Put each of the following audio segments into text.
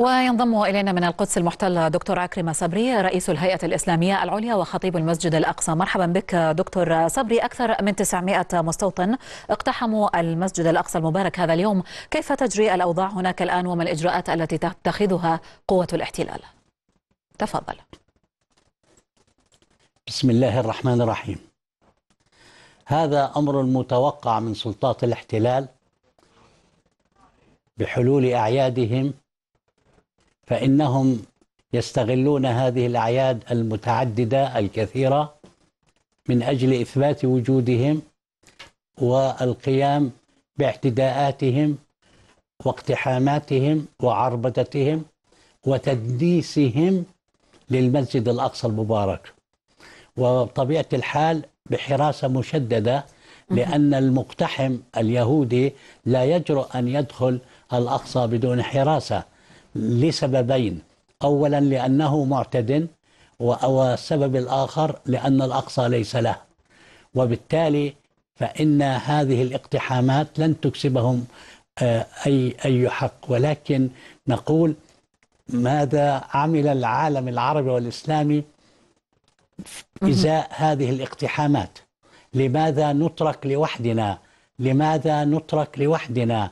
وينضم إلينا من القدس المحتلة دكتور عكرمة صبري رئيس الهيئة الإسلامية العليا وخطيب المسجد الأقصى مرحبا بك دكتور صبري أكثر من 900 مستوطن اقتحموا المسجد الأقصى المبارك هذا اليوم كيف تجري الأوضاع هناك الآن وما الإجراءات التي تتخذها قوة الاحتلال تفضل بسم الله الرحمن الرحيم هذا أمر متوقع من سلطات الاحتلال بحلول أعيادهم فإنهم يستغلون هذه الأعياد المتعددة الكثيرة من أجل إثبات وجودهم والقيام باعتداءاتهم واقتحاماتهم وعربدتهم وتدنيسهم للمسجد الأقصى المبارك وطبيعة الحال بحراسة مشددة لأن المقتحم اليهودي لا يجرؤ أن يدخل الأقصى بدون حراسة لسببين أولا لأنه معتد والسبب الآخر لأن الأقصى ليس له وبالتالي فإن هذه الاقتحامات لن تكسبهم آه، أي أي حق ولكن نقول ماذا عمل العالم العربي والإسلامي إزاء هذه الاقتحامات لماذا نترك لوحدنا لماذا نترك لوحدنا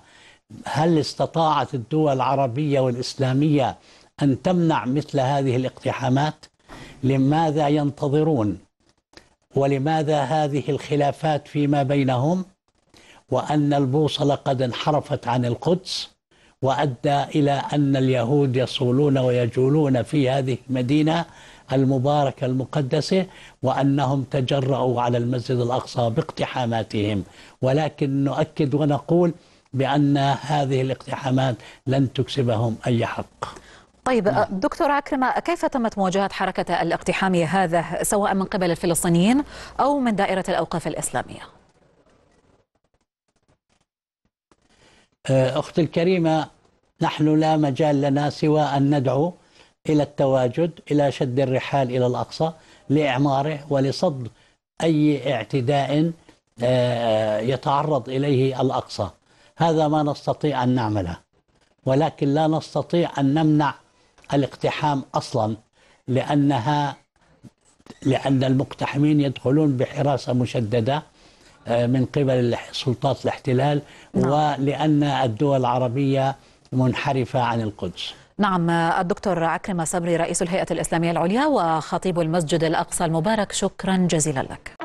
هل استطاعت الدول العربية والإسلامية أن تمنع مثل هذه الاقتحامات؟ لماذا ينتظرون؟ ولماذا هذه الخلافات فيما بينهم؟ وأن البوصلة قد انحرفت عن القدس وأدى إلى أن اليهود يصولون ويجولون في هذه المدينة المباركة المقدسة وأنهم تجرأوا على المسجد الأقصى باقتحاماتهم ولكن نؤكد ونقول بأن هذه الاقتحامات لن تكسبهم أي حق طيب نعم. دكتور عكرمة كيف تمت مواجهة حركة الاقتحام هذا سواء من قبل الفلسطينيين أو من دائرة الأوقاف الإسلامية آه، أختي الكريمة نحن لا مجال لنا سوى أن ندعو إلى التواجد إلى شد الرحال إلى الأقصى لإعماره ولصد أي اعتداء آه، يتعرض إليه الأقصى هذا ما نستطيع أن نعمله ولكن لا نستطيع أن نمنع الاقتحام أصلا لأنها لأن المقتحمين يدخلون بحراسة مشددة آه، من قبل سلطات الاحتلال نعم. ولأن الدول العربية منحرفة عن القدس نعم الدكتور عكرمة صبري رئيس الهيئة الإسلامية العليا وخطيب المسجد الأقصى المبارك شكرا جزيلا لك